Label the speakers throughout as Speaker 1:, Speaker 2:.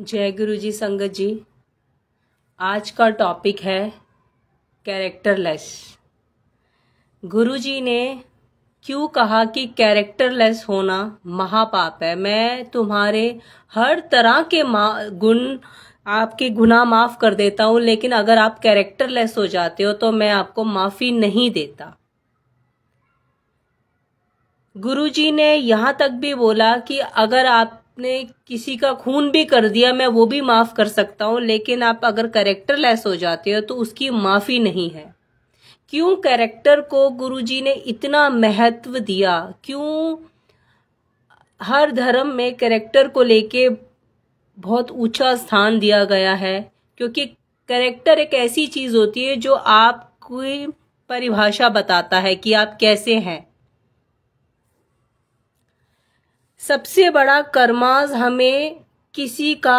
Speaker 1: जय गुरु जी संगत जी आज का टॉपिक है कैरेक्टरलेस गुरु जी ने क्यों कहा कि कैरेक्टरलेस होना महापाप है मैं तुम्हारे हर तरह के गुण आपके गुना माफ़ कर देता हूँ लेकिन अगर आप कैरेक्टरलेस हो जाते हो तो मैं आपको माफ़ी नहीं देता गुरु जी ने यहां तक भी बोला कि अगर आप आपने किसी का खून भी कर दिया मैं वो भी माफ़ कर सकता हूँ लेकिन आप अगर करेक्टर लेस हो जाते हो तो उसकी माफ़ी नहीं है क्यों करेक्टर को गुरुजी ने इतना महत्व दिया क्यों हर धर्म में करेक्टर को लेके बहुत ऊंचा स्थान दिया गया है क्योंकि करेक्टर एक ऐसी चीज़ होती है जो आपकी परिभाषा बताता है कि आप कैसे हैं सबसे बड़ा कर्माज हमें किसी का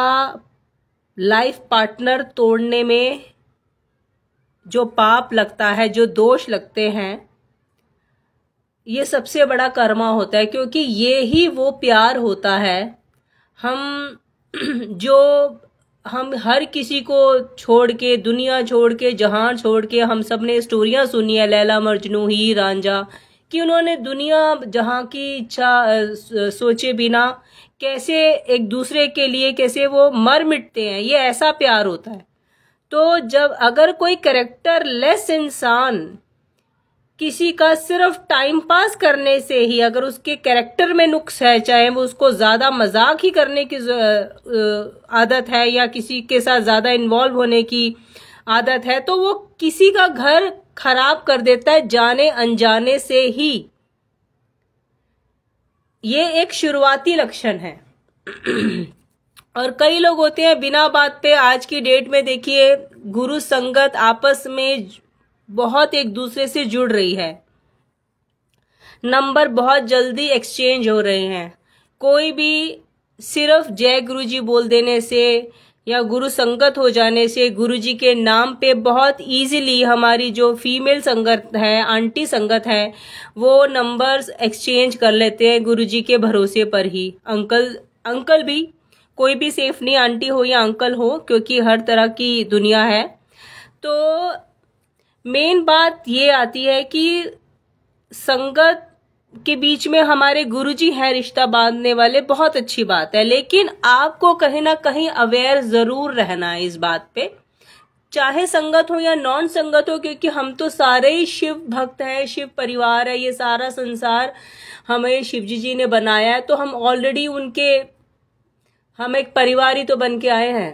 Speaker 1: लाइफ पार्टनर तोड़ने में जो पाप लगता है जो दोष लगते हैं ये सबसे बड़ा कर्मा होता है क्योंकि ये ही वो प्यार होता है हम जो हम हर किसी को छोड़ के दुनिया छोड़ के जहान छोड़ के हम सब ने स्टोरियाँ सुनी है लैला मजनू ही रांझा कि उन्होंने दुनिया जहाँ की इच्छा सोचे बिना कैसे एक दूसरे के लिए कैसे वो मर मिटते हैं ये ऐसा प्यार होता है तो जब अगर कोई करेक्टर लेस इंसान किसी का सिर्फ टाइम पास करने से ही अगर उसके कैरेक्टर में नुक्स है चाहे वो उसको ज़्यादा मजाक ही करने की आदत है या किसी के साथ ज़्यादा इन्वॉल्व होने की आदत है तो वो किसी का घर खराब कर देता है जाने अनजाने से ही ये एक शुरुआती लक्षण है और कई लोग होते हैं बिना बात पे आज की डेट में देखिए गुरु संगत आपस में बहुत एक दूसरे से जुड़ रही है नंबर बहुत जल्दी एक्सचेंज हो रहे हैं कोई भी सिर्फ जय गुरु जी बोल देने से या गुरु संगत हो जाने से गुरु जी के नाम पे बहुत इजीली हमारी जो फीमेल संगत है आंटी संगत है वो नंबर्स एक्सचेंज कर लेते हैं गुरु जी के भरोसे पर ही अंकल अंकल भी कोई भी सेफ नहीं आंटी हो या अंकल हो क्योंकि हर तरह की दुनिया है तो मेन बात ये आती है कि संगत के बीच में हमारे गुरुजी हैं रिश्ता बांधने वाले बहुत अच्छी बात है लेकिन आपको कहीं ना कहीं अवेयर जरूर रहना है इस बात पे चाहे संगत हो या नॉन संगत हो क्योंकि हम तो सारे ही शिव भक्त हैं शिव परिवार है ये सारा संसार हमें शिवजी जी ने बनाया है तो हम ऑलरेडी उनके हम एक परिवार ही तो बन के आए हैं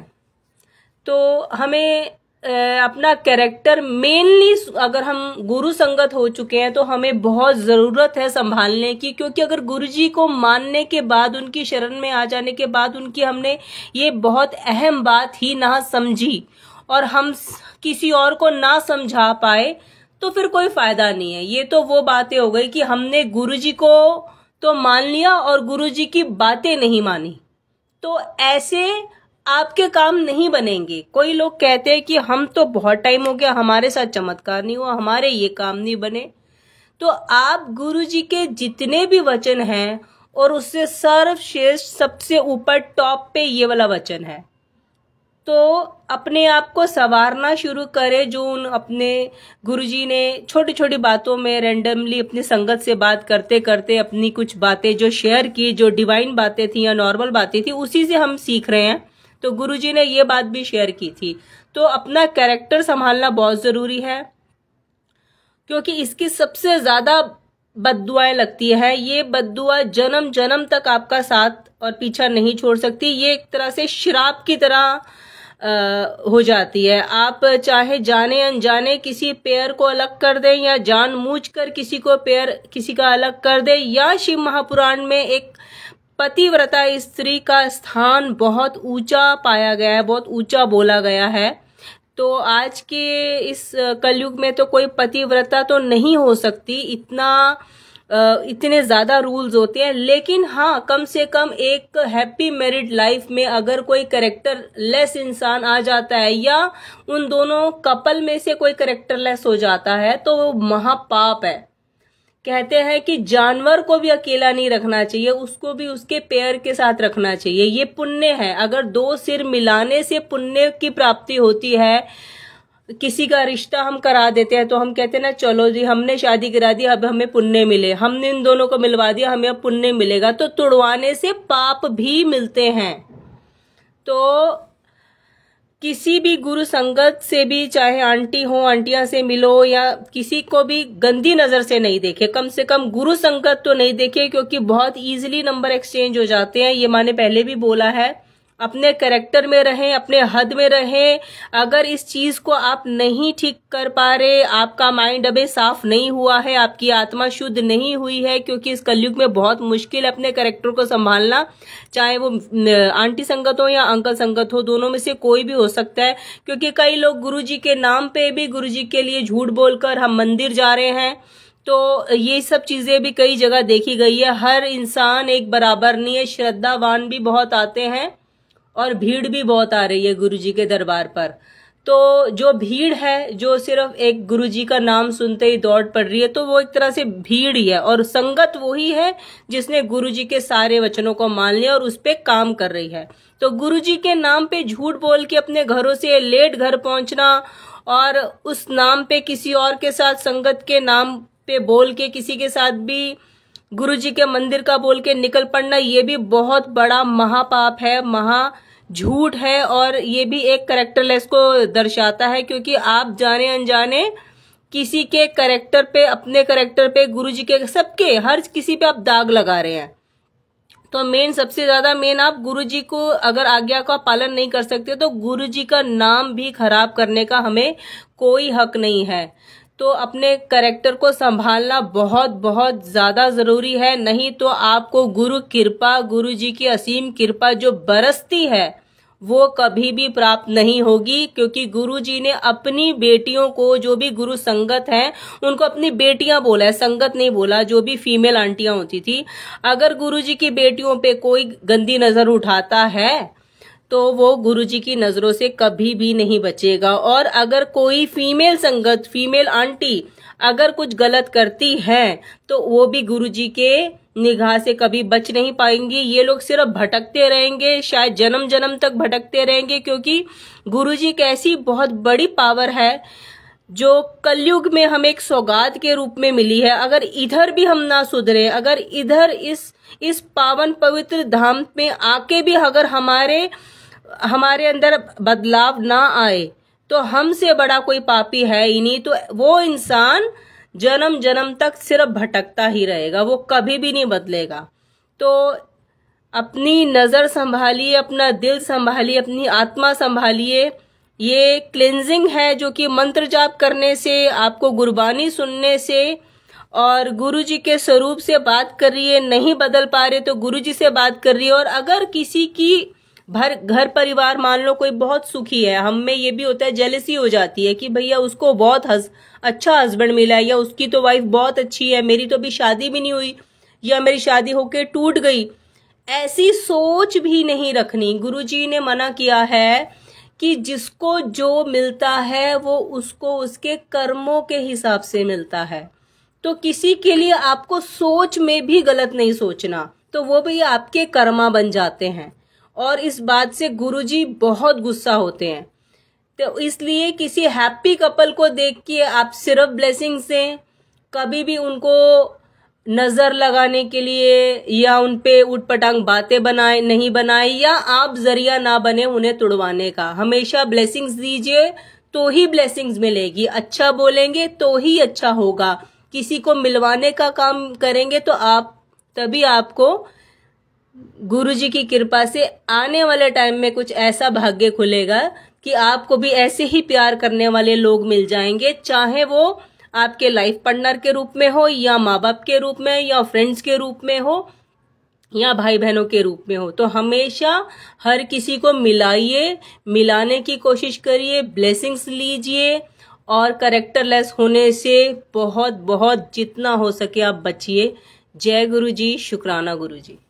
Speaker 1: तो हमें अपना कैरेक्टर मेनली अगर हम गुरु संगत हो चुके हैं तो हमें बहुत ज़रूरत है संभालने की क्योंकि अगर गुरु जी को मानने के बाद उनकी शरण में आ जाने के बाद उनकी हमने ये बहुत अहम बात ही ना समझी और हम किसी और को ना समझा पाए तो फिर कोई फ़ायदा नहीं है ये तो वो बातें हो गई कि हमने गुरु जी को तो मान लिया और गुरु जी की बातें नहीं मानी तो ऐसे आपके काम नहीं बनेंगे कोई लोग कहते हैं कि हम तो बहुत टाइम हो गया हमारे साथ चमत्कार नहीं हुआ हमारे ये काम नहीं बने तो आप गुरु जी के जितने भी वचन हैं और उससे सर्वश्रेष्ठ सबसे ऊपर टॉप पे ये वाला वचन है तो अपने आप को संवारना शुरू करें जो उन अपने गुरुजी ने छोटी छोटी बातों में रेंडमली अपनी संगत से बात करते करते अपनी कुछ बातें जो शेयर की जो डिवाइन बातें थी या नॉर्मल बातें थी उसी से हम सीख रहे हैं तो गुरुजी ने ये बात भी शेयर की थी तो अपना कैरेक्टर संभालना बहुत ज़रूरी है क्योंकि इसकी सबसे ज़्यादा बददुआएं लगती है ये बददुआ जन्म जन्म तक आपका साथ और पीछा नहीं छोड़ सकती ये एक तरह से शराब की तरह आ, हो जाती है आप चाहे जाने अनजाने किसी पेयर को अलग कर दें या जान कर किसी को पेयर किसी का अलग कर दें या शिव महापुराण में एक पतिव्रता स्त्री का स्थान बहुत ऊंचा पाया गया है बहुत ऊंचा बोला गया है तो आज के इस कलयुग में तो कोई पतिव्रता तो नहीं हो सकती इतना इतने ज़्यादा रूल्स होते हैं लेकिन हाँ कम से कम एक हैप्पी मैरिड लाइफ में अगर कोई करेक्टर लेस इंसान आ जाता है या उन दोनों कपल में से कोई करेक्टर लेस हो जाता है तो वो महापाप है कहते हैं कि जानवर को भी अकेला नहीं रखना चाहिए उसको भी उसके पेयर के साथ रखना चाहिए ये पुण्य है अगर दो सिर मिलाने से पुण्य की प्राप्ति होती है किसी का रिश्ता हम करा देते हैं तो हम कहते हैं ना चलो जी हमने शादी करा दी अब हमें पुण्य मिले हमने इन दोनों को मिलवा दिया हमें अब पुण्य मिलेगा तो तुड़वाने से पाप भी मिलते हैं तो किसी भी गुरु संगत से भी चाहे आंटी हो आंटिया से मिलो या किसी को भी गंदी नजर से नहीं देखे कम से कम गुरु संगत तो नहीं देखे क्योंकि बहुत इजीली नंबर एक्सचेंज हो जाते हैं ये माने पहले भी बोला है अपने करेक्टर में रहें अपने हद में रहें अगर इस चीज़ को आप नहीं ठीक कर पा रहे आपका माइंड अभी साफ नहीं हुआ है आपकी आत्मा शुद्ध नहीं हुई है क्योंकि इस कलयुग में बहुत मुश्किल है अपने करेक्टर को संभालना चाहे वो आंटी संगत हो या अंकल संगत हो दोनों में से कोई भी हो सकता है क्योंकि कई लोग गुरु जी के नाम पे भी गुरु जी के लिए झूठ बोलकर हम मंदिर जा रहे हैं तो ये सब चीज़ें भी कई जगह देखी गई है हर इंसान एक बराबर नहीं है श्रद्धावान भी बहुत आते हैं और भीड़ भी बहुत आ रही है गुरुजी के दरबार पर तो जो भीड़ है जो सिर्फ एक गुरुजी का नाम सुनते ही दौड़ पड़ रही है तो वो एक तरह से भीड़ ही है और संगत वही है जिसने गुरुजी के सारे वचनों को मान लिया और उस पर काम कर रही है तो गुरुजी के नाम पे झूठ बोल के अपने घरों से लेट घर पहुंचना और उस नाम पे किसी और के साथ संगत के नाम पे बोल के किसी के साथ भी गुरुजी के मंदिर का बोल के निकल पड़ना ये भी बहुत बड़ा महापाप है महा झूठ है और ये भी एक करेक्टरलेस को दर्शाता है क्योंकि आप जाने अनजाने किसी के करेक्टर पे अपने करेक्टर पे गुरुजी के सबके हर किसी पे आप दाग लगा रहे हैं तो मेन सबसे ज्यादा मेन आप गुरु जी को अगर आज्ञा का पालन नहीं कर सकते तो गुरु जी का नाम भी खराब करने का हमें कोई हक नहीं है तो अपने करेक्टर को संभालना बहुत बहुत ज़्यादा ज़रूरी है नहीं तो आपको गुरु कृपा गुरु जी की असीम कृपा जो बरसती है वो कभी भी प्राप्त नहीं होगी क्योंकि गुरु जी ने अपनी बेटियों को जो भी गुरु संगत हैं उनको अपनी बेटियां बोला है संगत नहीं बोला जो भी फीमेल आंटियां होती थी अगर गुरु जी की बेटियों पे कोई गंदी नज़र उठाता है तो वो गुरुजी की नजरों से कभी भी नहीं बचेगा और अगर कोई फीमेल संगत फीमेल आंटी अगर कुछ गलत करती है तो वो भी गुरुजी के निगाह से कभी बच नहीं पाएंगी ये लोग सिर्फ भटकते रहेंगे शायद जन्म जन्म तक भटकते रहेंगे क्योंकि गुरुजी एक ऐसी बहुत बड़ी पावर है जो कलयुग में हमें एक सौगात के रूप में मिली है अगर इधर भी हम ना सुधरे अगर इधर इस इस पावन पवित्र धाम में आके भी अगर हमारे हमारे अंदर बदलाव ना आए तो हमसे बड़ा कोई पापी है ही नहीं तो वो इंसान जन्म जन्म तक सिर्फ भटकता ही रहेगा वो कभी भी नहीं बदलेगा तो अपनी नज़र संभालिए अपना दिल संभालिए अपनी आत्मा संभालिए ये क्लिनजिंग है जो कि मंत्र जाप करने से आपको गुरबानी सुनने से और गुरु जी के स्वरूप से बात कर रही है नहीं बदल पा रहे तो गुरु जी से बात कर रही है और अगर किसी की भर घर परिवार मान लो कोई बहुत सुखी है हम में ये भी होता है जेलसी हो जाती है कि भैया उसको बहुत हस, अच्छा हस्बैंड मिला है या उसकी तो वाइफ बहुत अच्छी है मेरी तो अभी शादी भी नहीं हुई या मेरी शादी होके टूट गई ऐसी सोच भी नहीं रखनी गुरुजी ने मना किया है कि जिसको जो मिलता है वो उसको उसके कर्मों के हिसाब से मिलता है तो किसी के लिए आपको सोच में भी गलत नहीं सोचना तो वो भी आपके कर्मा बन जाते हैं और इस बात से गुरुजी बहुत गुस्सा होते हैं तो इसलिए किसी हैप्पी कपल को देख के आप सिर्फ ब्लेसिंग से कभी भी उनको नज़र लगाने के लिए या उन पे उठ पटांग बातें बनाए नहीं बनाए या आप जरिया ना बने उन्हें तुड़वाने का हमेशा ब्लेसिंग्स दीजिए तो ही ब्लेसिंग्स मिलेगी अच्छा बोलेंगे तो ही अच्छा होगा किसी को मिलवाने का काम करेंगे तो आप तभी आपको गुरु जी की कृपा से आने वाले टाइम में कुछ ऐसा भाग्य खुलेगा कि आपको भी ऐसे ही प्यार करने वाले लोग मिल जाएंगे चाहे वो आपके लाइफ पार्टनर के रूप में हो या माँ बाप के रूप में या फ्रेंड्स के रूप में हो या भाई बहनों के रूप में हो तो हमेशा हर किसी को मिलाइए मिलाने की कोशिश करिए ब्लेसिंग्स लीजिए और करेक्टरलेस होने से बहुत बहुत जितना हो सके आप बचिए जय गुरु जी शुक्राना गुरु जी